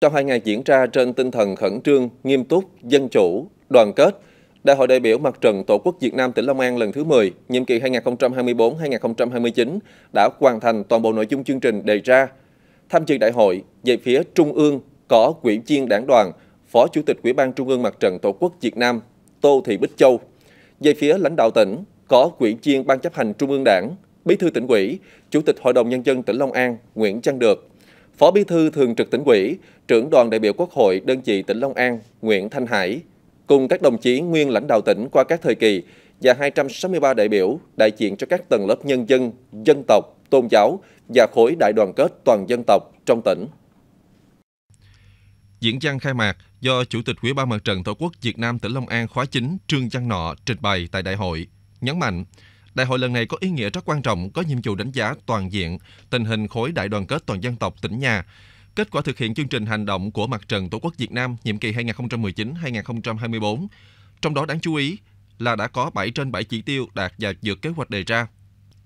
Trong hai ngày diễn ra trên tinh thần khẩn trương, nghiêm túc, dân chủ, đoàn kết, Đại hội đại biểu Mặt trận Tổ quốc Việt Nam tỉnh Long An lần thứ 10, nhiệm kỳ 2024-2029 đã hoàn thành toàn bộ nội dung chương trình đề ra. Tham dự đại hội, về phía Trung ương có Ủy viên Đảng đoàn, Phó Chủ tịch Ủy ban Trung ương Mặt trận Tổ quốc Việt Nam Tô Thị Bích Châu. Về phía lãnh đạo tỉnh có Ủy viên Ban chấp hành Trung ương Đảng, Bí thư tỉnh ủy, Chủ tịch Hội đồng nhân dân tỉnh Long An Nguyễn Văn Được. Phó Bí thư Thường trực tỉnh ủy, trưởng đoàn đại biểu Quốc hội đơn vị tỉnh Long An Nguyễn Thanh Hải cùng các đồng chí nguyên lãnh đạo tỉnh qua các thời kỳ và 263 đại biểu đại diện cho các tầng lớp nhân dân, dân tộc, tôn giáo và khối đại đoàn kết toàn dân tộc trong tỉnh. Diễn văn khai mạc do Chủ tịch Ủy ban Mặt trận Tổ quốc Việt Nam tỉnh Long An khóa chính Trương Văn Nọ trình bày tại đại hội, nhấn mạnh Đại hội lần này có ý nghĩa rất quan trọng, có nhiệm vụ đánh giá toàn diện tình hình khối đại đoàn kết toàn dân tộc tỉnh nhà, kết quả thực hiện chương trình hành động của Mặt trận Tổ quốc Việt Nam nhiệm kỳ 2019-2024. Trong đó đáng chú ý là đã có 7 trên 7 chỉ tiêu đạt và vượt kế hoạch đề ra.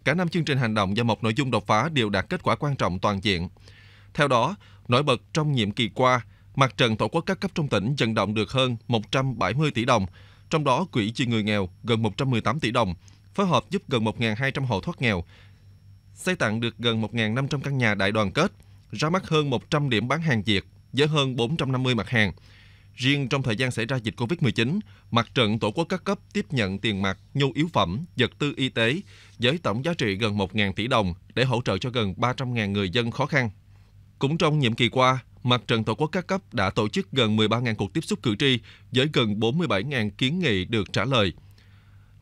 Cả năm chương trình hành động và một nội dung đột phá đều đạt kết quả quan trọng toàn diện. Theo đó, nổi bật trong nhiệm kỳ qua, Mặt trận Tổ quốc các cấp trong tỉnh vận động được hơn 170 tỷ đồng, trong đó quỹ chi người nghèo gần 118 tỷ đồng, phối hợp giúp gần 1.200 hộ thoát nghèo, xây tặng được gần 1.500 căn nhà đại đoàn kết, ra mắt hơn 100 điểm bán hàng Việt với hơn 450 mặt hàng. Riêng trong thời gian xảy ra dịch Covid-19, Mặt trận Tổ quốc các cấp tiếp nhận tiền mặt, nhu yếu phẩm, vật tư y tế với tổng giá trị gần 1.000 tỷ đồng để hỗ trợ cho gần 300.000 người dân khó khăn. Cũng trong nhiệm kỳ qua, Mặt trận Tổ quốc các cấp đã tổ chức gần 13.000 cuộc tiếp xúc cử tri với gần 47.000 kiến nghị được trả lời –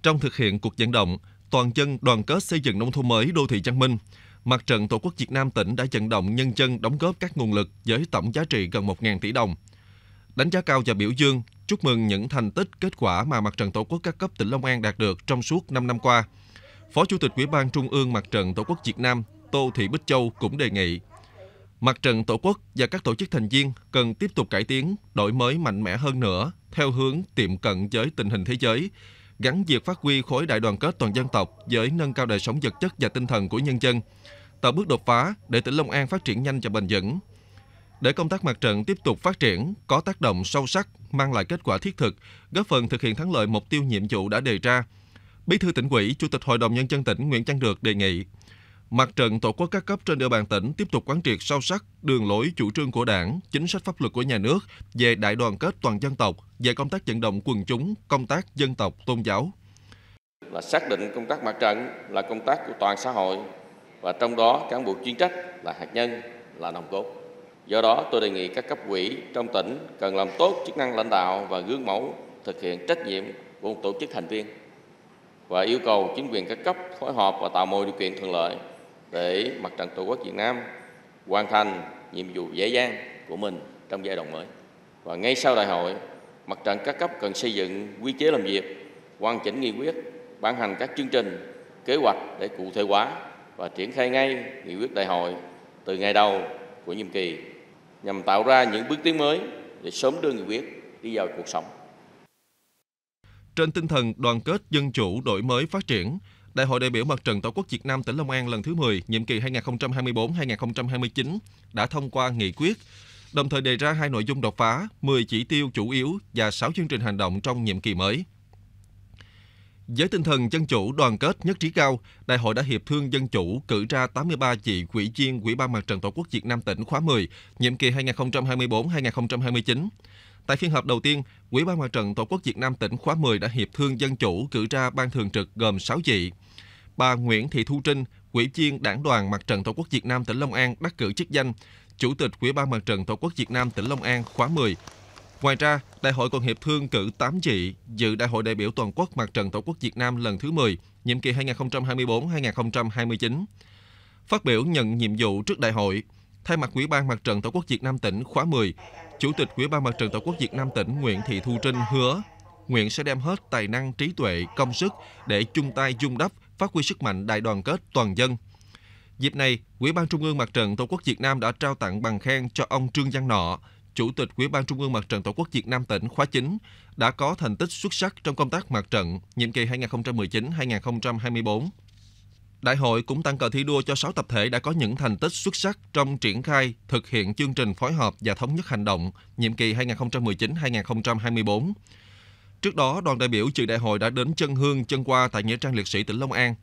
trong thực hiện cuộc vận động, toàn dân đoàn kết xây dựng nông thôn mới đô thị văn minh, Mặt trận Tổ quốc Việt Nam tỉnh đã vận động nhân dân đóng góp các nguồn lực với tổng giá trị gần 1.000 tỷ đồng. Đánh giá cao và biểu dương, chúc mừng những thành tích, kết quả mà Mặt trận Tổ quốc các cấp tỉnh Long An đạt được trong suốt 5 năm qua. Phó Chủ tịch Ủy ban Trung ương Mặt trận Tổ quốc Việt Nam Tô Thị Bích Châu cũng đề nghị Mặt trận Tổ quốc và các tổ chức thành viên cần tiếp tục cải tiến, đổi mới mạnh mẽ hơn nữa theo hướng tiệm cận với tình hình thế giới, gắn việc phát huy khối đại đoàn kết toàn dân tộc với nâng cao đời sống vật chất và tinh thần của nhân dân, tạo bước đột phá để tỉnh Long An phát triển nhanh và bền vững. Để công tác mặt trận tiếp tục phát triển, có tác động sâu sắc, mang lại kết quả thiết thực, góp phần thực hiện thắng lợi mục tiêu nhiệm vụ đã đề ra, Bí thư tỉnh ủy, Chủ tịch Hội đồng Nhân dân tỉnh Nguyễn Văn Được đề nghị Mặt trận Tổ quốc các cấp trên địa bàn tỉnh tiếp tục quán triệt sâu sắc đường lối chủ trương của Đảng, chính sách pháp luật của nhà nước về đại đoàn kết toàn dân tộc, về công tác vận động quần chúng, công tác dân tộc, tôn giáo. Là xác định công tác mặt trận là công tác của toàn xã hội và trong đó cán bộ chuyên trách là hạt nhân, là nòng cốt. Do đó, tôi đề nghị các cấp quỹ trong tỉnh cần làm tốt chức năng lãnh đạo và gương mẫu thực hiện trách nhiệm của một tổ chức thành viên và yêu cầu chính quyền các cấp phối hợp và tạo mọi điều kiện thuận lợi để mặt trận Tổ quốc Việt Nam hoàn thành nhiệm vụ dễ dàng của mình trong giai đoạn mới. Và ngay sau đại hội, mặt trận các cấp cần xây dựng quy chế làm việc, hoàn chỉnh nghị quyết, ban hành các chương trình, kế hoạch để cụ thể hóa và triển khai ngay nghị quyết đại hội từ ngày đầu của nhiệm kỳ nhằm tạo ra những bước tiến mới để sớm đưa nghị quyết đi vào cuộc sống. Trên tinh thần đoàn kết dân chủ đổi mới phát triển, Đại hội đại biểu Mặt trận Tổ quốc Việt Nam tỉnh Long An lần thứ 10, nhiệm kỳ 2024-2029 đã thông qua nghị quyết, đồng thời đề ra hai nội dung đột phá, 10 chỉ tiêu chủ yếu và 6 chương trình hành động trong nhiệm kỳ mới. Với tinh thần dân chủ đoàn kết nhất trí cao, Đại hội đã hiệp thương dân chủ cử ra 83 vị ủy viên Ủy ban Mặt trận Tổ quốc Việt Nam tỉnh khóa 10, nhiệm kỳ 2024-2029. Tại phiên họp đầu tiên, Ủy ban Mặt trận Tổ quốc Việt Nam tỉnh khóa 10 đã hiệp thương dân chủ cử ra ban thường trực gồm 6 vị. Bà Nguyễn Thị Thu Trinh, Ủy viên Đảng đoàn Mặt trận Tổ quốc Việt Nam tỉnh Long An đắc cử chức danh Chủ tịch Ủy ban Mặt trận Tổ quốc Việt Nam tỉnh Long An khóa 10. Ngoài ra, đại hội còn hiệp thương cử 8 vị dự đại hội đại biểu toàn quốc Mặt trận Tổ quốc Việt Nam lần thứ 10, nhiệm kỳ 2024-2029. Phát biểu nhận nhiệm vụ trước đại hội, Thay mặt Ủy ban Mặt trận Tổ quốc Việt Nam tỉnh khóa 10, Chủ tịch Ủy ban Mặt trận Tổ quốc Việt Nam tỉnh Nguyễn Thị Thu Trinh hứa Nguyện sẽ đem hết tài năng, trí tuệ, công sức để chung tay dung đắp, phát huy sức mạnh đại đoàn kết toàn dân. Dịp này, Ủy ban Trung ương Mặt trận Tổ quốc Việt Nam đã trao tặng bằng khen cho ông Trương Văn Nọ, Chủ tịch Ủy ban Trung ương Mặt trận Tổ quốc Việt Nam tỉnh khóa 9, đã có thành tích xuất sắc trong công tác mặt trận nhiệm kỳ 2019-2024. Đại hội cũng tặng cờ thi đua cho 6 tập thể đã có những thành tích xuất sắc trong triển khai, thực hiện chương trình phối hợp và thống nhất hành động nhiệm kỳ 2019-2024. Trước đó, đoàn đại biểu dự đại hội đã đến chân hương chân qua tại Nghĩa trang liệt sĩ tỉnh Long An.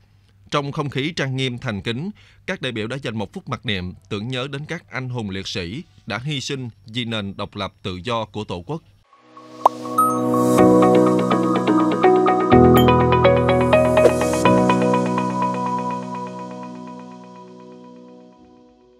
Trong không khí trang nghiêm thành kính, các đại biểu đã dành một phút mặc niệm tưởng nhớ đến các anh hùng liệt sĩ đã hy sinh vì nền độc lập tự do của Tổ quốc.